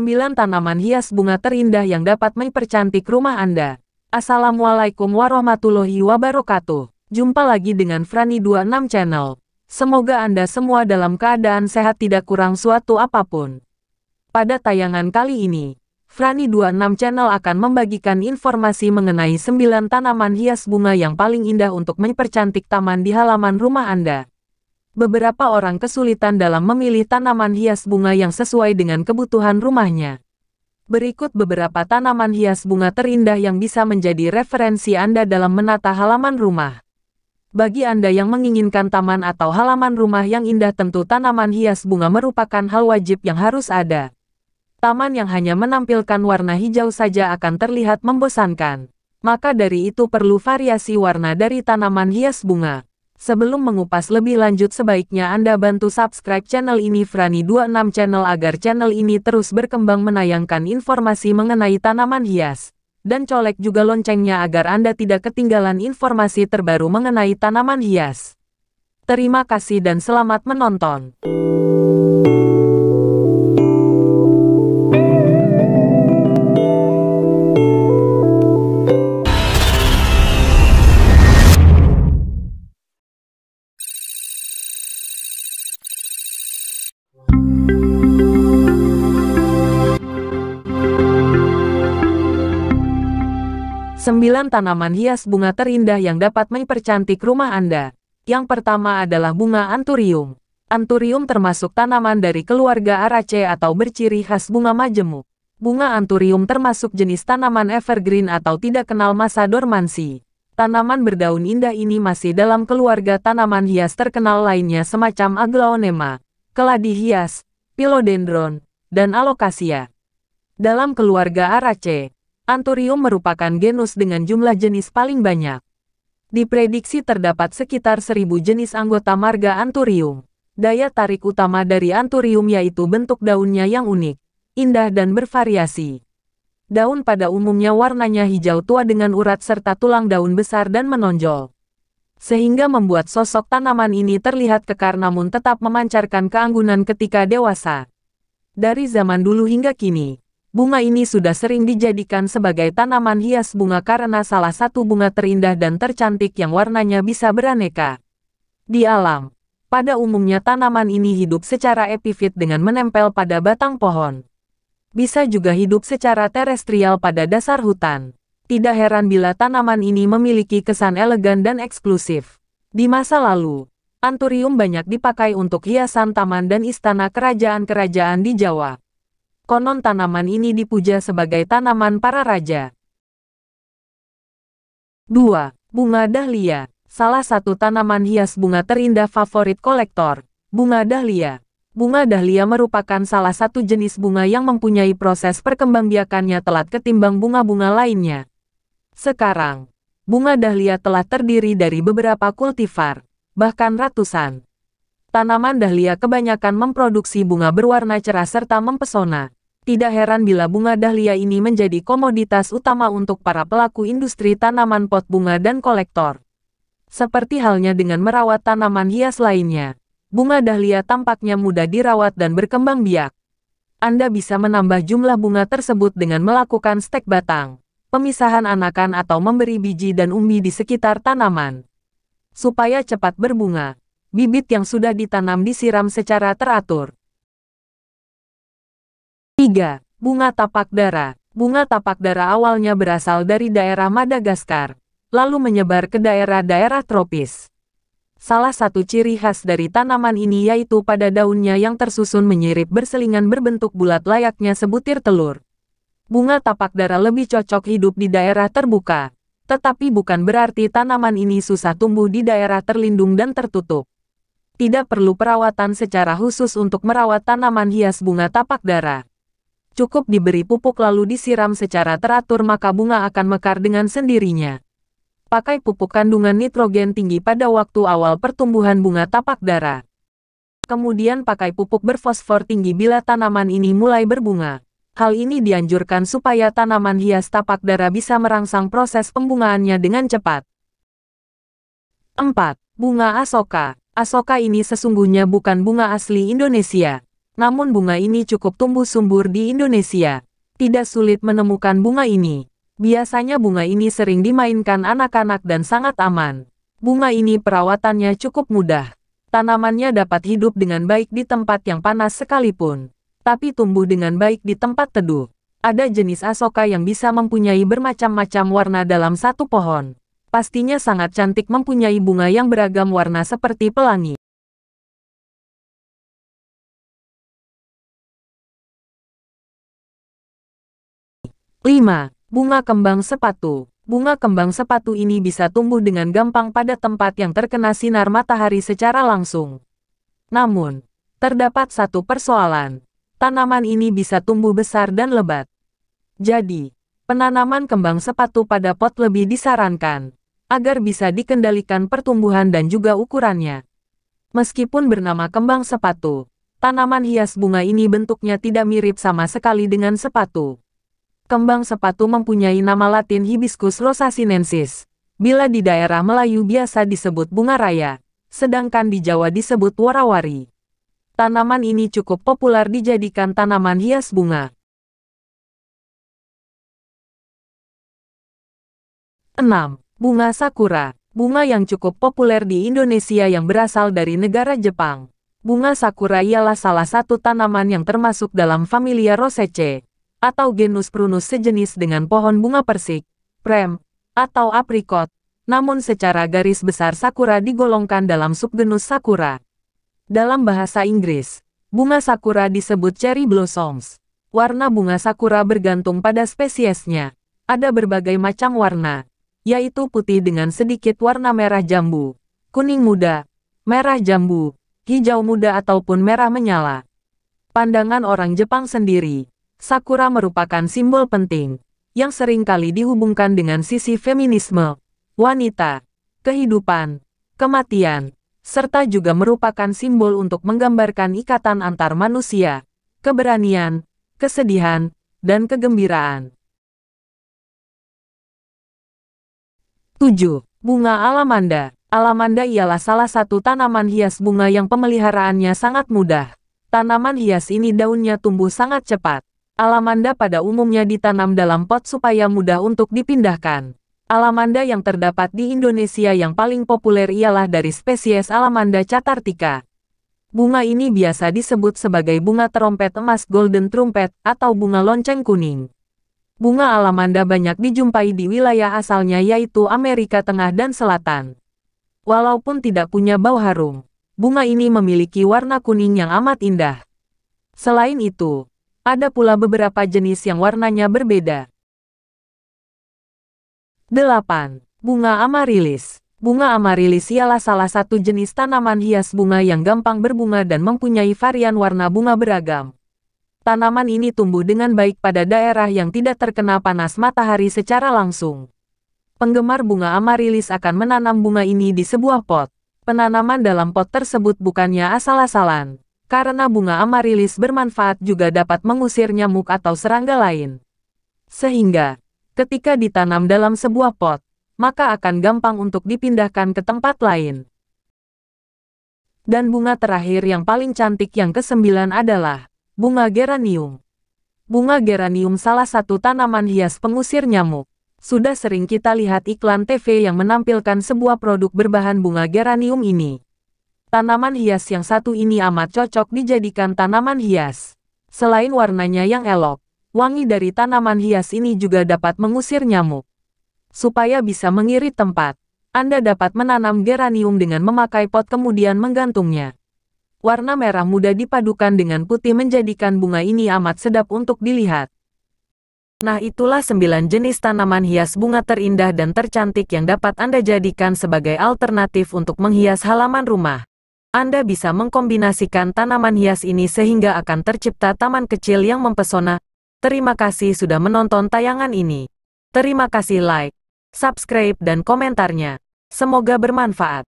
9 tanaman hias bunga terindah yang dapat mempercantik rumah Anda. Assalamualaikum warahmatullahi wabarakatuh. Jumpa lagi dengan Frani 26 Channel. Semoga Anda semua dalam keadaan sehat tidak kurang suatu apapun. Pada tayangan kali ini, Frani 26 Channel akan membagikan informasi mengenai 9 tanaman hias bunga yang paling indah untuk mempercantik taman di halaman rumah Anda. Beberapa orang kesulitan dalam memilih tanaman hias bunga yang sesuai dengan kebutuhan rumahnya. Berikut beberapa tanaman hias bunga terindah yang bisa menjadi referensi Anda dalam menata halaman rumah. Bagi Anda yang menginginkan taman atau halaman rumah yang indah tentu tanaman hias bunga merupakan hal wajib yang harus ada. Taman yang hanya menampilkan warna hijau saja akan terlihat membosankan. Maka dari itu perlu variasi warna dari tanaman hias bunga. Sebelum mengupas lebih lanjut sebaiknya Anda bantu subscribe channel ini Frani 26 channel agar channel ini terus berkembang menayangkan informasi mengenai tanaman hias. Dan colek juga loncengnya agar Anda tidak ketinggalan informasi terbaru mengenai tanaman hias. Terima kasih dan selamat menonton. 9 tanaman hias bunga terindah yang dapat mempercantik rumah Anda. Yang pertama adalah bunga anturium. Anturium termasuk tanaman dari keluarga arace atau berciri khas bunga majemuk. Bunga anturium termasuk jenis tanaman evergreen atau tidak kenal masa dormansi. Tanaman berdaun indah ini masih dalam keluarga tanaman hias terkenal lainnya semacam aglaonema, keladi hias, pilodendron, dan alokasia. Dalam keluarga arace. Anturium merupakan genus dengan jumlah jenis paling banyak. Diprediksi terdapat sekitar seribu jenis anggota marga Anturium. Daya tarik utama dari anturium yaitu bentuk daunnya yang unik, indah dan bervariasi. Daun pada umumnya warnanya hijau tua dengan urat serta tulang daun besar dan menonjol. Sehingga membuat sosok tanaman ini terlihat kekar namun tetap memancarkan keanggunan ketika dewasa. Dari zaman dulu hingga kini, Bunga ini sudah sering dijadikan sebagai tanaman hias bunga karena salah satu bunga terindah dan tercantik yang warnanya bisa beraneka. Di alam, pada umumnya tanaman ini hidup secara epifit dengan menempel pada batang pohon. Bisa juga hidup secara terestrial pada dasar hutan. Tidak heran bila tanaman ini memiliki kesan elegan dan eksklusif. Di masa lalu, anturium banyak dipakai untuk hiasan taman dan istana kerajaan-kerajaan di Jawa konon tanaman ini dipuja sebagai tanaman para raja. 2. Bunga dahlia, salah satu tanaman hias bunga terindah favorit kolektor, bunga dahlia. Bunga dahlia merupakan salah satu jenis bunga yang mempunyai proses perkembangbiakannya telat ketimbang bunga-bunga lainnya. Sekarang, bunga dahlia telah terdiri dari beberapa kultivar, bahkan ratusan. Tanaman dahlia kebanyakan memproduksi bunga berwarna cerah serta mempesona. Tidak heran bila bunga dahlia ini menjadi komoditas utama untuk para pelaku industri tanaman pot bunga dan kolektor. Seperti halnya dengan merawat tanaman hias lainnya, bunga dahlia tampaknya mudah dirawat dan berkembang biak. Anda bisa menambah jumlah bunga tersebut dengan melakukan stek batang, pemisahan anakan atau memberi biji dan umbi di sekitar tanaman supaya cepat berbunga bibit yang sudah ditanam disiram secara teratur. 3. Bunga tapak darah. Bunga tapak darah awalnya berasal dari daerah Madagaskar, lalu menyebar ke daerah-daerah tropis. Salah satu ciri khas dari tanaman ini yaitu pada daunnya yang tersusun menyirip berselingan berbentuk bulat layaknya sebutir telur. Bunga tapak darah lebih cocok hidup di daerah terbuka, tetapi bukan berarti tanaman ini susah tumbuh di daerah terlindung dan tertutup tidak perlu perawatan secara khusus untuk merawat tanaman hias bunga tapak darah. Cukup diberi pupuk lalu disiram secara teratur maka bunga akan mekar dengan sendirinya. Pakai pupuk kandungan nitrogen tinggi pada waktu awal pertumbuhan bunga tapak darah. Kemudian pakai pupuk berfosfor tinggi bila tanaman ini mulai berbunga. Hal ini dianjurkan supaya tanaman hias tapak darah bisa merangsang proses pembungaannya dengan cepat. 4. Bunga Asoka Asoka ini sesungguhnya bukan bunga asli Indonesia. Namun bunga ini cukup tumbuh sumbur di Indonesia. Tidak sulit menemukan bunga ini. Biasanya bunga ini sering dimainkan anak-anak dan sangat aman. Bunga ini perawatannya cukup mudah. Tanamannya dapat hidup dengan baik di tempat yang panas sekalipun. Tapi tumbuh dengan baik di tempat teduh. Ada jenis asoka yang bisa mempunyai bermacam-macam warna dalam satu pohon pastinya sangat cantik mempunyai bunga yang beragam warna seperti pelangi. Lima, Bunga kembang sepatu bunga kembang sepatu ini bisa tumbuh dengan gampang pada tempat yang terkena sinar matahari secara langsung. Namun, terdapat satu persoalan. Tanaman ini bisa tumbuh besar dan lebat. Jadi, penanaman kembang sepatu pada pot lebih disarankan agar bisa dikendalikan pertumbuhan dan juga ukurannya. Meskipun bernama kembang sepatu, tanaman hias bunga ini bentuknya tidak mirip sama sekali dengan sepatu. Kembang sepatu mempunyai nama latin Hibiscus rosasinensis, bila di daerah Melayu biasa disebut bunga raya, sedangkan di Jawa disebut warawari. Tanaman ini cukup populer dijadikan tanaman hias bunga. Enam. Bunga sakura, bunga yang cukup populer di Indonesia yang berasal dari negara Jepang. Bunga sakura ialah salah satu tanaman yang termasuk dalam familia Rosaceae atau genus prunus sejenis dengan pohon bunga persik, prem, atau aprikot. Namun secara garis besar sakura digolongkan dalam subgenus sakura. Dalam bahasa Inggris, bunga sakura disebut cherry blossoms. Warna bunga sakura bergantung pada spesiesnya. Ada berbagai macam warna, yaitu putih dengan sedikit warna merah jambu, kuning muda, merah jambu, hijau muda ataupun merah menyala. Pandangan orang Jepang sendiri, Sakura merupakan simbol penting, yang sering kali dihubungkan dengan sisi feminisme, wanita, kehidupan, kematian, serta juga merupakan simbol untuk menggambarkan ikatan antar manusia, keberanian, kesedihan, dan kegembiraan. 7. Bunga Alamanda Alamanda ialah salah satu tanaman hias bunga yang pemeliharaannya sangat mudah. Tanaman hias ini daunnya tumbuh sangat cepat. Alamanda pada umumnya ditanam dalam pot supaya mudah untuk dipindahkan. Alamanda yang terdapat di Indonesia yang paling populer ialah dari spesies Alamanda catartica. Bunga ini biasa disebut sebagai bunga terompet emas golden trumpet atau bunga lonceng kuning bunga alamanda banyak dijumpai di wilayah asalnya yaitu Amerika Tengah dan Selatan. Walaupun tidak punya bau harum, bunga ini memiliki warna kuning yang amat indah. Selain itu, ada pula beberapa jenis yang warnanya berbeda. 8. Bunga Amarilis Bunga amarilis ialah salah satu jenis tanaman hias bunga yang gampang berbunga dan mempunyai varian warna bunga beragam tanaman ini tumbuh dengan baik pada daerah yang tidak terkena panas matahari secara langsung. Penggemar bunga amarilis akan menanam bunga ini di sebuah pot. Penanaman dalam pot tersebut bukannya asal-asalan, karena bunga amarilis bermanfaat juga dapat mengusir nyamuk atau serangga lain. Sehingga, ketika ditanam dalam sebuah pot, maka akan gampang untuk dipindahkan ke tempat lain. Dan bunga terakhir yang paling cantik yang kesembilan adalah Bunga geranium Bunga geranium salah satu tanaman hias pengusir nyamuk. Sudah sering kita lihat iklan TV yang menampilkan sebuah produk berbahan bunga geranium ini. Tanaman hias yang satu ini amat cocok dijadikan tanaman hias. Selain warnanya yang elok, wangi dari tanaman hias ini juga dapat mengusir nyamuk. Supaya bisa mengirit tempat, Anda dapat menanam geranium dengan memakai pot kemudian menggantungnya warna merah muda dipadukan dengan putih menjadikan bunga ini amat sedap untuk dilihat. Nah itulah sembilan jenis tanaman hias bunga terindah dan tercantik yang dapat Anda jadikan sebagai alternatif untuk menghias halaman rumah. Anda bisa mengkombinasikan tanaman hias ini sehingga akan tercipta taman kecil yang mempesona. Terima kasih sudah menonton tayangan ini. Terima kasih like, subscribe dan komentarnya. Semoga bermanfaat.